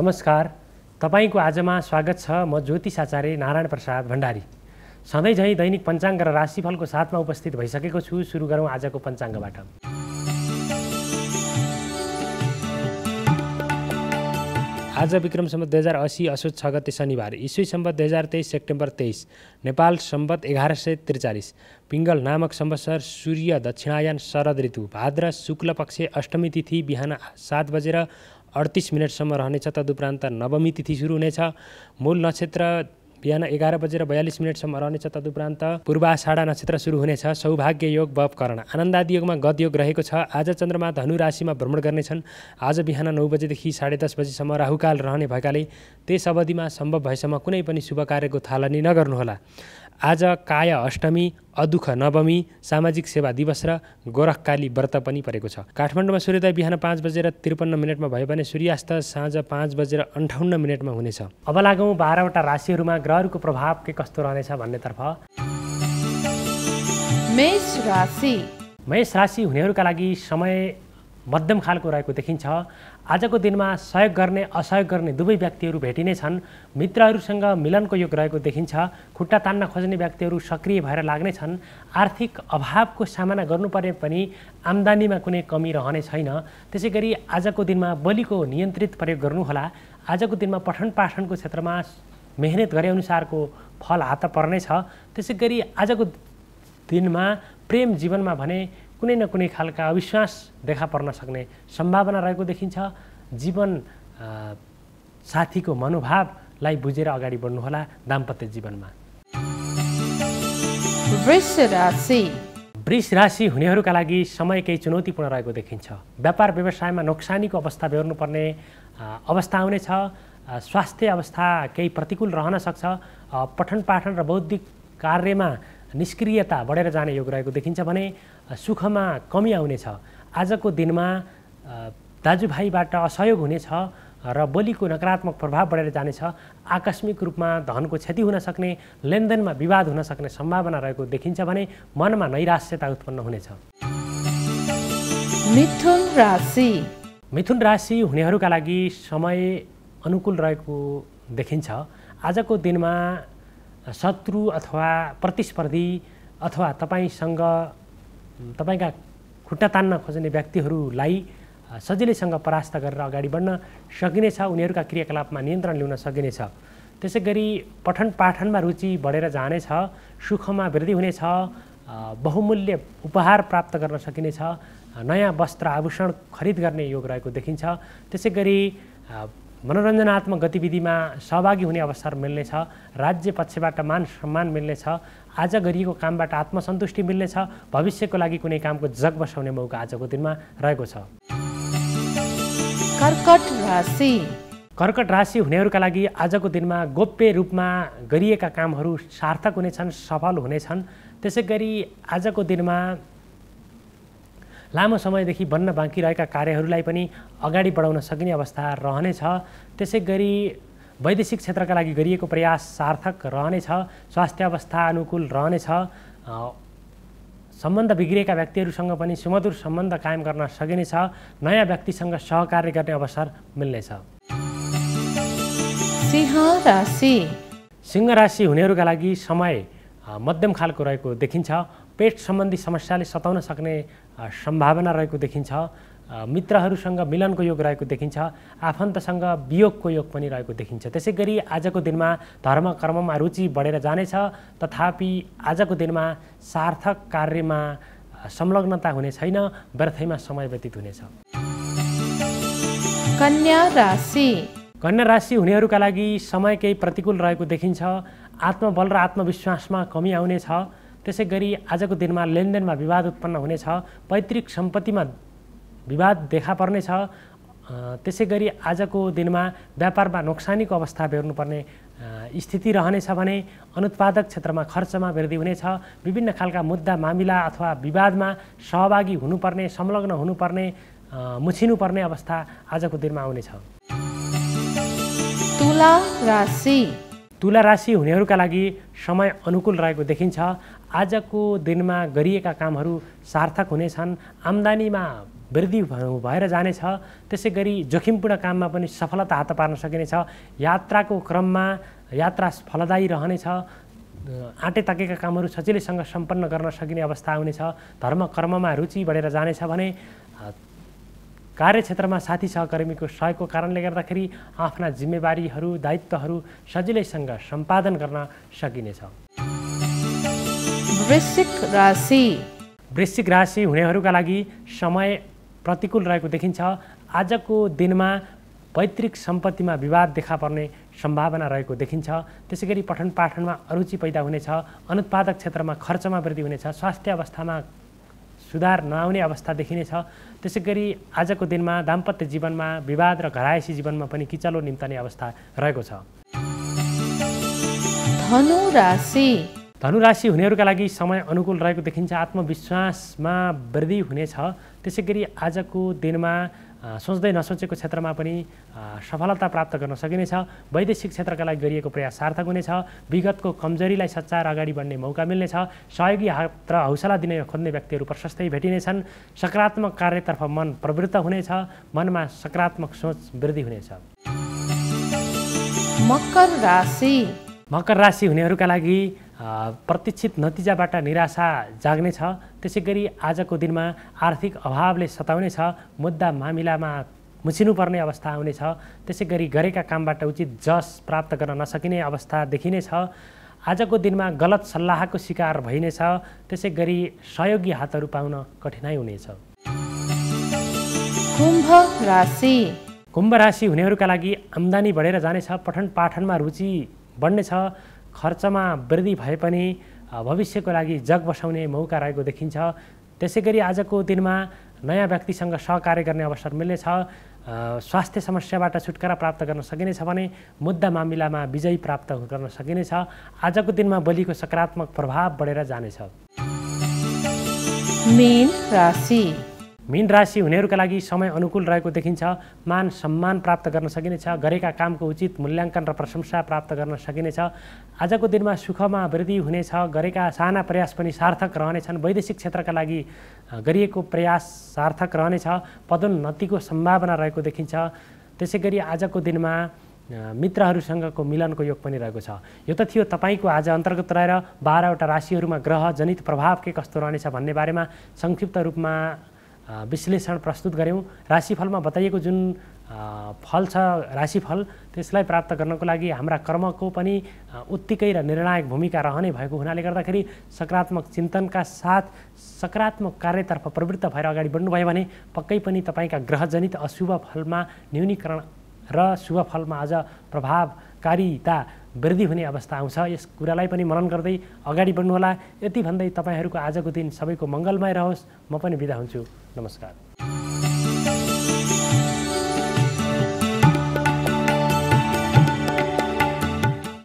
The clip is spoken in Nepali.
नमस्कार तपाईँको आजमा स्वागत छ म ज्योतिष आचार्य नारायण प्रसाद भण्डारी सधैँ झैँ दैनिक पञ्चाङ्ग र राशिफलको साथमा उपस्थित भइसकेको छु सुरु गरौँ आजको पञ्चाङ्गबाट आज विक्रम सम्बत दुई हजार असी असोज छ गते शनिबार इस्वी सम्बत दुई हजार तेइस सेप्टेम्बर तेइस नेपाल सम्बत एघार सय त्रिचालिस पिङ्गल नामक सम्वत्सर सूर्य दक्षिणायन शरद ऋतु भाद्र शुक्ल पक्ष अष्टमी तिथि बिहान सात बजेर अडतिस मिनटसम्म रहनेछ तदुपरान्त नवमी तिथि सुरु हुनेछ मूल नक्षत्र बिहान एघार बजेर बयालिस मिनटसम्म रहनेछ तदुपरान्त पूर्वाषाढा नक्षत्र सुरु हुनेछ सौभाग्य योग कर्ण आनन्दादि योगमा गद योग रहेको छ आज चन्द्रमा धनु राशिमा भ्रमण गर्नेछन् आज बिहान नौ बजेदेखि साढे दस बजीसम्म राहुकाल रहने भएकाले त्यस अवधिमा सम्भव भएसम्म कुनै पनि शुभ कार्यको थालनी नगर्नुहोला आज काय अष्टमी अदुख नवमी सामाजिक सेवा दिवस र गोरखकाली व्रत पनि परेको छ काठमाडौँमा सूर्योदय बिहान पाँच बजेर त्रिपन्न मिनटमा भयो भने सूर्यास्त साँझ पाँच बजेर अन्ठाउन्न मिनटमा हुनेछ अब लागौँ बाह्रवटा राशिहरूमा ग्रहहरूको प्रभाव के कस्तो रहनेछ भन्नेतर्फ मेष राशि हुनेहरूका लागि समय मध्यम खालको रहेको देखिन्छ आजको दिनमा सहयोग गर्ने असहयोग गर्ने दुवै व्यक्तिहरू भेटिने छन् मित्रहरूसँग मिलनको योग रहेको देखिन्छ खुट्टा तान्न खोज्ने व्यक्तिहरू सक्रिय भएर लाग्ने छन् आर्थिक अभावको सामना गर्नुपर्ने पनि आम्दानीमा कुनै कमी रहने छैन त्यसै गरी आजको दिनमा बलिको नियन्त्रित प्रयोग गर्नुहोला आजको दिनमा पठन पाठनको क्षेत्रमा मेहनत गरे अनुसारको फल हात पर्नेछ त्यसै गरी आजको दिनमा प्रेम जीवनमा भने कुनै न कुनै खालका अविश्वास देखा पर्न सक्ने सम्भावना रहेको देखिन्छ जीवन साथीको मनोभावलाई बुझेर अगाडि बढ्नुहोला दाम्पत्य जीवनमा वृष राशि हुनेहरूका लागि समय केही चुनौतीपूर्ण रहेको देखिन्छ व्यापार व्यवसायमा नोक्सानीको अवस्था बेहोर्नुपर्ने अवस्था आउनेछ स्वास्थ्य अवस्था केही प्रतिकूल रहन सक्छ पठन पाठन र बौद्धिक कार्यमा निष्क्रियता बढेर जाने योग रहेको देखिन्छ भने सुखमा कमी आउनेछ आजको दिनमा दाजुभाइबाट असहयोग हुनेछ र बोलीको नकारात्मक प्रभाव बढेर जानेछ आकस्मिक रूपमा धनको क्षति हुन सक्ने लेनदेनमा विवाद हुन सक्ने सम्भावना रहेको देखिन्छ भने मनमा नैराश्यता उत्पन्न हुनेछ मिथुन राशि मिथुन राशि हुनेहरूका लागि समय अनुकूल रहेको देखिन्छ आजको दिनमा शत्रु अथवा प्रतिस्पर्धी अथवा तपाईँसँग तपाईँका खुट्टा तान्न खोज्ने व्यक्तिहरूलाई सजिलैसँग परास्त गरेर अगाडि बढ्न सकिनेछ उनीहरूका क्रियाकलापमा नियन्त्रण ल्याउन सकिनेछ त्यसै गरी पठन पाठनमा रुचि बढेर जानेछ सुखमा वृद्धि हुनेछ बहुमूल्य उपहार प्राप्त गर्न सकिनेछ नयाँ वस्त्र आभूषण खरिद गर्ने योग रहेको देखिन्छ त्यसै गरी मनोरञ्जनात्मक गतिविधिमा सहभागी हुने अवसर मिल्नेछ राज्य पक्षबाट मान सम्मान मिल्नेछ आज गरिएको कामबाट आत्मसन्तुष्टि मिल्नेछ भविष्यको लागि कुनै कामको जग बसाउने मौका आजको दिनमा रहेको छ कर्कट राशि कर्कट राशि हुनेहरूका लागि आजको दिनमा गोप्य रूपमा गरिएका कामहरू सार्थक हुनेछन् सफल हुनेछन् त्यसै गरी आजको दिनमा लामो समयदेखि बन्न बाँकी रहेका कार्यहरूलाई पनि अगाडि बढाउन सकिने अवस्था रहनेछ त्यसै गरी वैदेशिक क्षेत्रका लागि गरिएको प्रयास सार्थक रहनेछ स्वास्थ्य अवस्था अनुकूल रहनेछ सम्बन्ध बिग्रिएका व्यक्तिहरूसँग पनि सुमधुर सम्बन्ध कायम गर्न सकिनेछ नयाँ व्यक्तिसँग सहकार्य गर्ने अवसर मिल्नेछ सिंह राशि हुनेहरूका लागि समय मध्यम खालको रहेको देखिन्छ पेट सम्बन्धी समस्याले सताउन सक्ने सम्भावना रहेको देखिन्छ मित्रहरूसँग मिलनको योग रहेको देखिन्छ आफन्तसँग वियोगको योग पनि रहेको देखिन्छ त्यसै गरी आजको दिनमा धर्म कर्ममा रुचि बढेर जानेछ तथापि आजको दिनमा सार्थक कार्यमा संलग्नता हुने छैन व्यर्थैमा समय व्यतीत हुनेछ कन्या राशि कन्या राशि हुनेहरूका लागि समय केही प्रतिकूल रहेको देखिन्छ आत्मबल र आत्मविश्वासमा कमी आउनेछ त्यसै गरी आजको दिनमा लेनदेनमा विवाद उत्पन्न हुनेछ पैतृक सम्पत्तिमा विवाद देखा पर्नेछ त्यसै गरी आजको दिनमा व्यापारमा नोक्सानीको अवस्था हेर्नुपर्ने स्थिति रहनेछ भने अनुत्पादक क्षेत्रमा खर्चमा वृद्धि हुनेछ विभिन्न खालका मुद्दा मामिला अथवा विवादमा सहभागी हुनुपर्ने संलग्न हुनुपर्ने मुछिनुपर्ने अवस्था आजको दिनमा आउनेछ तुला राशि तुला राशि हुनेहरूका लागि समय अनुकूल रहेको देखिन्छ आजको दिनमा गरिएका कामहरू सार्थक हुनेछन् आम्दानीमा वृद्धि भएर जानेछ त्यसै गरी जोखिमपूर्ण काममा पनि सफलता हात पार्न सकिनेछ यात्राको क्रममा यात्रा फलदायी रहनेछ आँटे ताकेका कामहरू सजिलैसँग सम्पन्न गर्न सकिने अवस्था आउनेछ धर्म कर्ममा रुचि बढेर जानेछ भने कार्यक्षेत्रमा साथी सहकर्मीको सहयोगको कारणले गर्दाखेरि आफ्ना जिम्मेवारीहरू दायित्वहरू सजिलैसँग सम्पादन गर्न सकिनेछ वृश्चिक राशि वृश्चिक राशि हुनेहरूका लागि समय प्रतिकूल रहेको देखिन्छ आजको दिनमा पैतृक सम्पत्तिमा विवाद देखा पर्ने सम्भावना रहेको देखिन्छ त्यसै गरी पठन पाठनमा अरुचि पैदा हुनेछ अनुत्पादक क्षेत्रमा खर्चमा वृद्धि हुनेछ स्वास्थ्य अवस्थामा सुधार नआउने अवस्था देखिनेछ त्यसै गरी आजको दिनमा दाम्पत्य जीवनमा विवाद र घरायसी जीवनमा पनि किचलो निम्तने अवस्था रहेको छ धनु राशि धनु धनुराशि हुनेहरूका लागि समय अनुकूल रहेको देखिन्छ आत्मविश्वासमा वृद्धि हुनेछ त्यसै गरी आजको दिनमा सोच्दै नसोचेको क्षेत्रमा पनि सफलता प्राप्त गर्न सकिनेछ वैदेशिक क्षेत्रका लागि गरिएको प्रयास सार्थक हुनेछ विगतको कमजोरीलाई सच्चाएर अगाडि बढ्ने मौका मिल्नेछ सहयोगी हात र हौसला दिने खोज्ने व्यक्तिहरू प्रशस्तै भेटिनेछन् सकारात्मक कार्यतर्फ मन प्रवृत्त हुनेछ मनमा सकारात्मक सोच वृद्धि हुनेछ मकर राशि मकर राशि हुनेहरूका लागि प्रतीक्षित नतिजाबाट निराशा जाग्नेछ त्यसै गरी आजको दिनमा आर्थिक अभावले सताउने छ मुद्दा मामिलामा मुछिनुपर्ने अवस्था आउनेछ त्यसै गरी गरेका कामबाट उचित जस प्राप्त गर्न नसकिने अवस्था देखिनेछ आजको दिनमा गलत सल्लाहको शिकार भइनेछ त्यसै गरी सहयोगी हातहरू पाउन कठिनाइ हुनेछ कुम्भ राशि कुम्भ राशि हुनेहरूका लागि आम्दानी बढेर जानेछ पठन पाठनमा रुचि बढ्नेछ खर्चमा वृद्धि भए पनि भविष्यको लागि जग बसाउने मौका रहेको देखिन्छ त्यसै गरी आजको दिनमा नयाँ व्यक्तिसँग सहकार्य गर्ने अवसर मिल्नेछ स्वास्थ्य समस्याबाट छुटकारा प्राप्त गर्न सकिनेछ भने मुद्दा मामिलामा विजय प्राप्त गर्न सकिनेछ आजको दिनमा बलिको सकारात्मक प्रभाव बढेर जानेछ मेन राशि मीन राशि हुनेहरूका लागि समय अनुकूल रहेको देखिन्छ मान सम्मान प्राप्त गर्न सकिनेछ गरेका कामको उचित मूल्याङ्कन र प्रशंसा प्राप्त गर्न सकिनेछ आजको दिनमा सुखमा वृद्धि हुनेछ गरेका साना प्रयास पनि सार्थक रहनेछन् वैदेशिक क्षेत्रका लागि गरिएको प्रयास सार्थक रहनेछ पदोन्नतिको सम्भावना रहेको देखिन्छ त्यसै गरी आजको दिनमा मित्रहरूसँगको मिलनको योग पनि रहेको छ यो त थियो तपाईँको आज अन्तर्गत रहेर बाह्रवटा राशिहरूमा ग्रह जनित प्रभाव के कस्तो रहनेछ भन्ने बारेमा संक्षिप्त रूपमा विश्लेषण प्रस्तुत गऱ्यौँ राशिफलमा बताइएको जुन फल छ राशिफल त्यसलाई प्राप्त गर्नको लागि हाम्रा कर्मको पनि उत्तिकै र निर्णायक भूमिका रहने भएको हुनाले गर्दाखेरि सकारात्मक चिन्तनका साथ सकारात्मक कार्यतर्फ प्रवृत्त भएर अगाडि बढ्नुभयो भने पक्कै पनि तपाईँका ग्रहजनित अशुभ फलमा न्यूनीकरण र शुभ फलमा आज प्रभावकारिता वृद्धि हुने अवस्था आउँछ यस कुरालाई पनि मनन गर्दै अगाडि बढ्नुहोला यति भन्दै तपाईँहरूको आजको दिन सबैको मङ्गलमय रहोस् म पनि बिदा हुन्छु नमस्कार